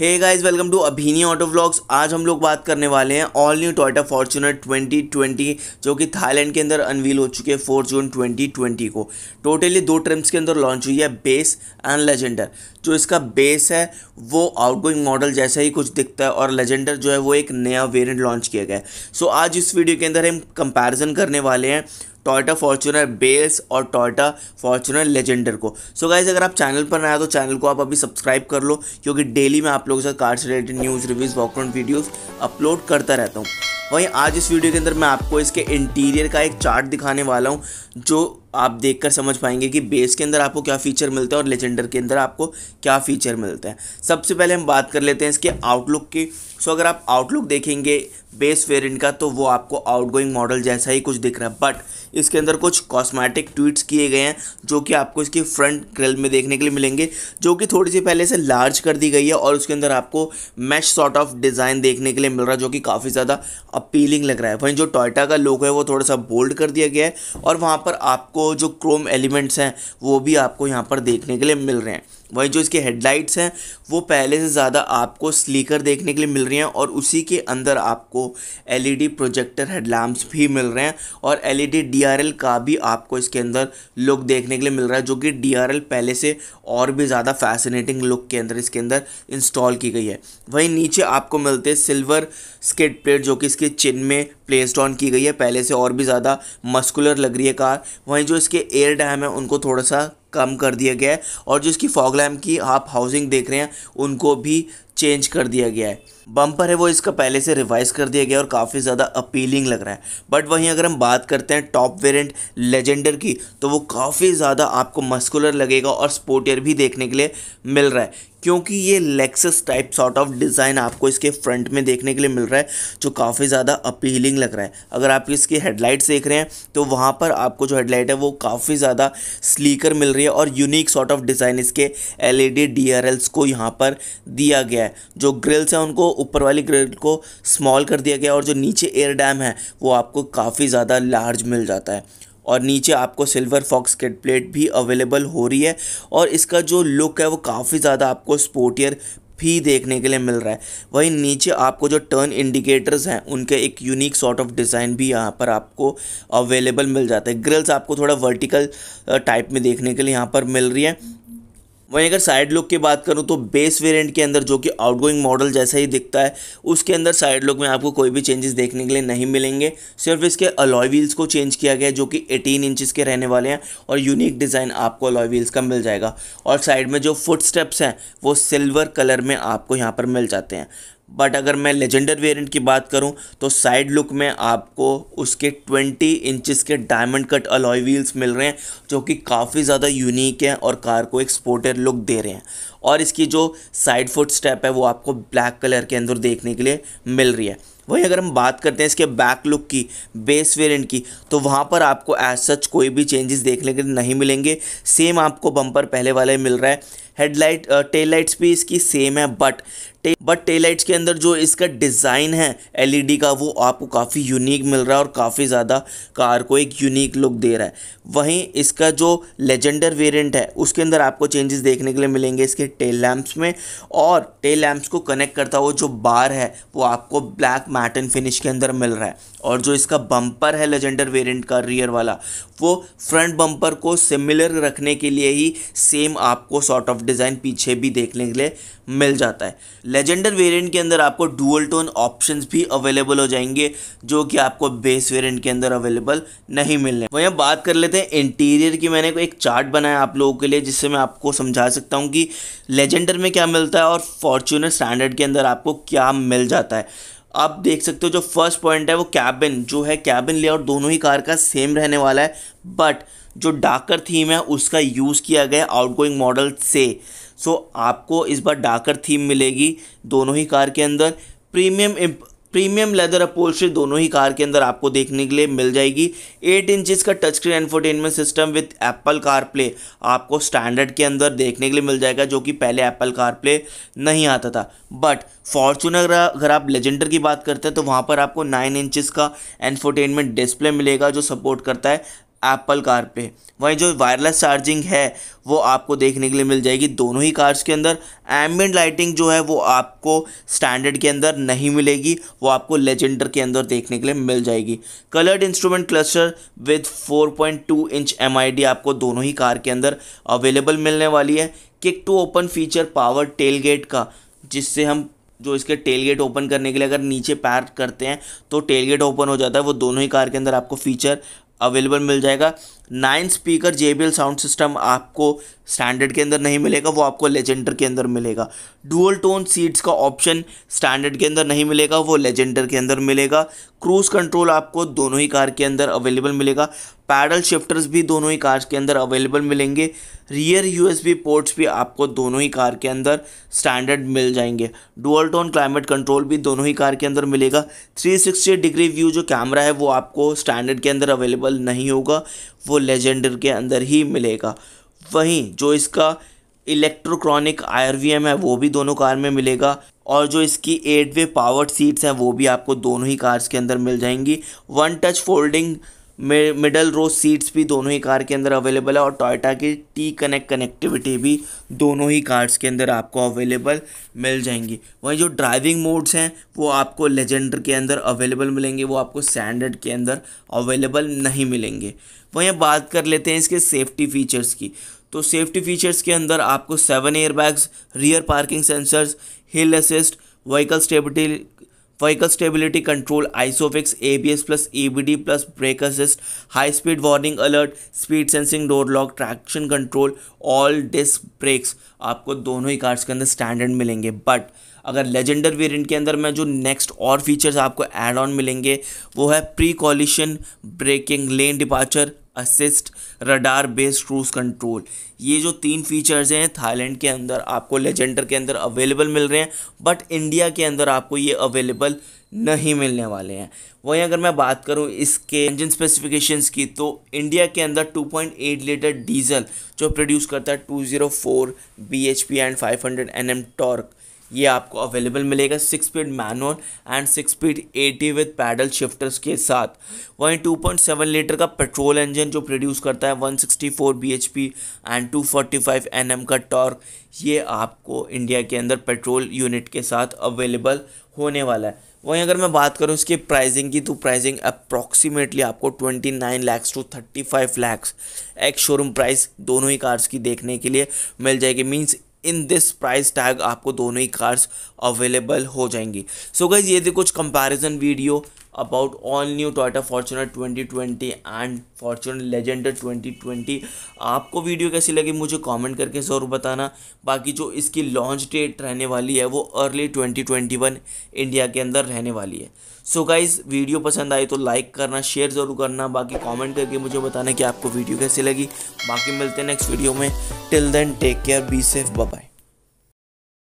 hey guys welcome to Abhini auto vlogs आज हम लोग बात करने वाले हैं ऑल न्यू टोयोटा फॉर्चुनर 2020 जो कि थाईलैंड के अंदर अनवील हो चुके हैं फोर जून 2020 को टोटली दो ट्रिम्स के अंदर लॉन्च हुई है बेस एंड लेजेंडर जो इसका बेस है वो आउटगोइंग मॉडल जैसा ही कुछ दिखता है और लेजेंडर जो है वो एक नया वेरियंट लॉन्च किया गया है सो so, आज इस वीडियो के अंदर हम कंपेरिजन करने वाले हैं टोयोटा फॉर्चुनर बेस और टोयोटा फॉर्चुनर लेजेंडर को सो so गाइज अगर आप चैनल पर नया तो चैनल को आप अभी सब्सक्राइब कर लो क्योंकि डेली मैं आप लोगों के साथ कार से related news reviews walkaround videos upload करता रहता हूँ वहीं आज इस वीडियो के अंदर मैं आपको इसके इंटीरियर का एक चार्ट दिखाने वाला हूँ जो आप देखकर समझ पाएंगे कि बेस के अंदर आपको क्या फ़ीचर मिलता है और लेजेंडर के अंदर आपको क्या फ़ीचर मिलता है सबसे पहले हम बात कर लेते हैं इसके आउटलुक की सो अगर आप आउटलुक देखेंगे बेस वेरिएंट का तो वो आपको आउटगोइंग मॉडल जैसा ही कुछ दिख रहा है बट इसके अंदर कुछ कॉस्मेटिक ट्वीट्स किए गए हैं जो कि आपको इसकी फ्रंट ग्रिल में देखने के लिए मिलेंगे जो कि थोड़ी सी पहले से लार्ज कर दी गई है और उसके अंदर आपको मैश सॉर्ट ऑफ डिज़ाइन देखने के लिए मिल रहा है जो कि काफ़ी ज़्यादा अपीलिंग लग रहा है वहीं जो टोयटा का लोगो है वो थोड़ा सा बोल्ड कर दिया गया है और वहाँ पर आपको जो क्रोम एलिमेंट्स हैं वो भी आपको यहाँ पर देखने के लिए मिल रहे हैं वहीं जो इसके हेडलाइट्स हैं वो पहले से ज़्यादा आपको स्लीकर देखने के लिए मिल रही हैं और उसी के अंदर आपको एलईडी प्रोजेक्टर हेडलैम्प्स भी मिल रहे हैं और एलईडी डीआरएल e का भी आपको इसके अंदर लुक देखने के लिए मिल रहा है जो कि डीआरएल पहले से और भी ज़्यादा फैसिनेटिंग लुक के अंदर इसके अंदर इंस्टॉल की गई है वहीं नीचे आपको मिलते सिल्वर स्केट प्लेट जो कि इसके चिन में प्लेस्ड ऑन की गई है पहले से और भी ज़्यादा मस्कुलर लग रही है कार वहीं जो इसके एयर डैम है उनको थोड़ा सा कम कर दिया गया है और जो इसकी फॉग लैम्प की आप हाउसिंग देख रहे हैं उनको भी चेंज कर दिया गया है बम्पर है वो इसका पहले से रिवाइज कर दिया गया और काफ़ी ज़्यादा अपीलिंग लग रहा है बट वहीं अगर हम बात करते हैं टॉप वेरिएंट लेजेंडर की तो वो काफ़ी ज़्यादा आपको मस्कुलर लगेगा और स्पोर्टियर भी देखने के लिए मिल रहा है क्योंकि ये Lexus type sort of design आपको इसके फ्रंट में देखने के लिए मिल रहा है जो काफ़ी ज़्यादा अपीलिंग लग रहा है अगर आप इसकी हेडलाइट्स देख रहे हैं तो वहाँ पर आपको जो हेडलाइट है वो काफ़ी ज़्यादा स्लीकर मिल रही है और यूनिक सॉर्ट ऑफ डिज़ाइन इसके एल ई e को यहाँ पर दिया गया है है जो ग्रिल्स हैं उनको ऊपर वाली ग्रिल को स्मॉल कर दिया गया और जो नीचे एयर डैम है वो आपको काफ़ी ज़्यादा लार्ज मिल जाता है और नीचे आपको सिल्वर फॉक्स किट प्लेट भी अवेलेबल हो रही है और इसका जो लुक है वो काफ़ी ज़्यादा आपको स्पोर्टियर भी देखने के लिए मिल रहा है वहीं नीचे आपको जो टर्न इंडिकेटर्स हैं उनके एक यूनिक सॉर्ट ऑफ डिज़ाइन भी यहाँ पर आपको अवेलेबल मिल जाता है ग्रिल्स आपको थोड़ा वर्टिकल टाइप में देखने के लिए यहाँ पर मिल रही है वहीं अगर साइड लुक की बात करूं तो बेस वेरिएंट के अंदर जो कि आउटगोइंग मॉडल जैसा ही दिखता है उसके अंदर साइड लुक में आपको कोई भी चेंजेस देखने के लिए नहीं मिलेंगे सिर्फ इसके अलॉय व्हील्स को चेंज किया गया है जो कि 18 इंचेस के रहने वाले हैं और यूनिक डिज़ाइन आपको अलॉय व्हील्स का मिल जाएगा और साइड में जो फुट स्टेप्स हैं वो सिल्वर कलर में आपको यहाँ पर मिल जाते हैं बट अगर मैं लेजेंडर वेरिएंट की बात करूं तो साइड लुक में आपको उसके 20 इंचेस के डायमंड कट अलॉय व्हील्स मिल रहे हैं जो कि काफ़ी ज़्यादा यूनिक हैं और कार को एक स्पोर्टर लुक दे रहे हैं और इसकी जो साइड फुट स्टेप है वो आपको ब्लैक कलर के अंदर देखने के लिए मिल रही है वहीं अगर हम बात करते हैं इसके बैक लुक की बेस वेरिएंट की तो वहाँ पर आपको एज सच कोई भी चेंजेस देखने के लिए नहीं मिलेंगे सेम आपको बम्पर पहले वाले मिल रहा है हेडलाइट टेल लाइट्स भी इसकी सेम है बट टे, बट टेल लाइट्स के अंदर जो इसका डिज़ाइन है एलईडी का वो आपको काफ़ी यूनिक मिल रहा है और काफ़ी ज़्यादा कार को एक यूनिक लुक दे रहा है वहीं इसका जो लेजेंडर वेरिएंट है उसके अंदर आपको चेंजेस देखने के लिए मिलेंगे इसके टेल लैम्प्स में और टेल लैम्प्स को कनेक्ट करता हुआ जो बार है वो आपको ब्लैक मैटन फिनिश के अंदर मिल रहा है और जो इसका बम्पर है लेजेंडर वेरियंट का रियर वाला वो फ्रंट बम्पर को सिमिलर रखने के लिए ही सेम आपको सॉर्ट ऑफ डिज़ाइन पीछे भी देखने के लिए मिल जाता है लेजेंडर वेरिएंट के अंदर आपको डुअल टोन ऑप्शंस भी अवेलेबल हो जाएंगे जो कि आपको बेस वेरिएंट के अंदर अवेलेबल नहीं मिलने वहीं बात कर लेते हैं इंटीरियर की मैंने एक चार्ट बनाया आप लोगों के लिए जिससे मैं आपको समझा सकता हूँ कि लेजेंडर में क्या मिलता है और फॉर्चूनर स्टैंडर्ड के अंदर आपको क्या मिल जाता है आप देख सकते हो जो फर्स्ट पॉइंट है वो कैबिन जो है कैबिन लेआउट दोनों ही कार का सेम रहने वाला है बट जो डाकर थीम है उसका यूज़ किया गया आउटगोइंग मॉडल से सो so, आपको इस बार डाकर थीम मिलेगी दोनों ही कार के अंदर प्रीमियम प्रीमियम लेदर अपोल्ट्री दोनों ही कार के अंदर आपको देखने के लिए मिल जाएगी एट इंचज़ का touch screen infotainment system with Apple CarPlay आपको स्टैंडर्ड के अंदर देखने के लिए मिल जाएगा जो कि पहले एप्पल कार प्ले नहीं आता था बट फॉर्चूनर अगर आप लेजेंडर की बात करते हैं तो वहाँ पर आपको नाइन इंचज़ का एनफोटेनमेंट डिस्प्ले मिलेगा जो सपोर्ट करता है एप्पल कार पे वहीं जो वायरलेस चार्जिंग है वो आपको देखने के लिए मिल जाएगी दोनों ही कार्स के अंदर एम्बियंट लाइटिंग जो है वो आपको स्टैंडर्ड के अंदर नहीं मिलेगी वो आपको लेजेंडर के अंदर देखने के लिए मिल जाएगी coloured instrument cluster with 4.2 inch M आपको दोनों ही कार के अंदर अवेलेबल मिलने वाली है kick to open feature power gate का जिससे हम जो इसके टेल गेट ओपन करने के लिए अगर नीचे पैर करते हैं तो टेल गेट ओपन हो जाता है वो दोनों ही कार के अंदर आपको फीचर अवेलेबल मिल जाएगा nine speaker J sound system आपको स्टैंडर्ड के अंदर नहीं मिलेगा वो आपको लेजेंडर के अंदर मिलेगा डुअल टोन सीट्स का ऑप्शन स्टैंडर्ड के अंदर नहीं मिलेगा वो लेजेंडर के अंदर मिलेगा क्रूज़ कंट्रोल आपको दोनों ही कार के अंदर अवेलेबल मिलेगा पैडल शिफ्टर्स भी दोनों ही कार्स के अंदर अवेलेबल मिलेंगे रियर यूएसबी पोर्ट्स भी आपको दोनों ही कार के अंदर स्टैंडर्ड मिल जाएंगे डुअल टोन क्लाइमेट कंट्रोल भी दोनों ही कार के अंदर मिलेगा 360 डिग्री व्यू जो कैमरा है वो आपको स्टैंडर्ड के अंदर अवेलेबल नहीं होगा वो लेजेंडर के अंदर ही मिलेगा वहीं जो इसका इलेक्ट्रोक्रॉनिक आर है वो भी दोनों कार में मिलेगा और जो इसकी एट वे पावर्ड सीट्स हैं वो भी आपको दोनों ही कार्स के अंदर मिल जाएंगी one touch folding middle row seats भी दोनों ही कार के अंदर अवेलेबल है और टोयोटा की टी कनेक्ट कनेक्टिविटी भी दोनों ही कार्स के अंदर आपको अवेलेबल मिल जाएंगी वहीं जो ड्राइविंग मोड्स हैं वो आपको लेजेंडर के अंदर अवेलेबल मिलेंगे वो आपको स्टैंडर्ड के अंदर अवेलेबल नहीं मिलेंगे वहीं बात कर लेते हैं इसके सेफ्टी फीचर्स की तो सेफ्टी फीचर्स के अंदर आपको seven airbags rear parking sensors hill assist vehicle stability vehicle stability control ISOFIX A B S plus B D plus brake assist high speed warning alert speed sensing door lock traction control all disc brakes आपको दोनों ही cars के अंदर standard मिलेंगे but अगर Legender variant के अंदर में जो नेक्स्ट और फीचर्स आपको एड ऑन मिलेंगे वो है pre collision braking lane departure assist radar based cruise control ये जो तीन फीचर्स हैं थाईलैंड के अंदर आपको लेजेंडर के अंदर अवेलेबल मिल रहे हैं बट इंडिया के अंदर आपको ये अवेलेबल नहीं मिलने वाले हैं वहीं अगर मैं बात करूं इसके इंजन स्पेसिफिकेशंस की तो इंडिया के अंदर 2.8 लीटर डीजल जो प्रोड्यूस करता है 204 बीएचपी एंड 500 एनएम टॉर्क ये आपको अवेलेबल मिलेगा six speed manual and six speed AT with paddle shifters के साथ वहीं 2.7 लीटर का पेट्रोल इंजन जो प्रोड्यूस करता है 164 पी एंड 245 एम का टॉर्क ये आपको इंडिया के अंदर पेट्रोल यूनिट के साथ अवेलेबल होने वाला है वहीं अगर मैं बात करूं इसकी प्राइसिंग की तो प्राइसिंग अप्रॉक्सीमेटली आपको 29 lakh to 35 lakh ex showroom price दोनों ही कार्स की देखने के लिए मिल जाएगी means in this price tag आपको दोनों ही कार्स अवेलेबल हो जाएंगी सो so गाइज ये थे कुछ comparison video about all new Toyota Fortuner 2020 and Fortuner Legender 2020 आपको वीडियो कैसी लगी मुझे कमेंट करके ज़रूर बताना बाकी जो इसकी लॉन्च डेट रहने वाली है वो अर्ली 2021 इंडिया के अंदर रहने वाली है सो so गाइज वीडियो पसंद आई तो लाइक करना शेयर ज़रूर करना बाकी कमेंट करके मुझे बताना कि आपको वीडियो कैसी लगी बाकी मिलते हैं नेक्स्ट वीडियो में till then take care be safe bye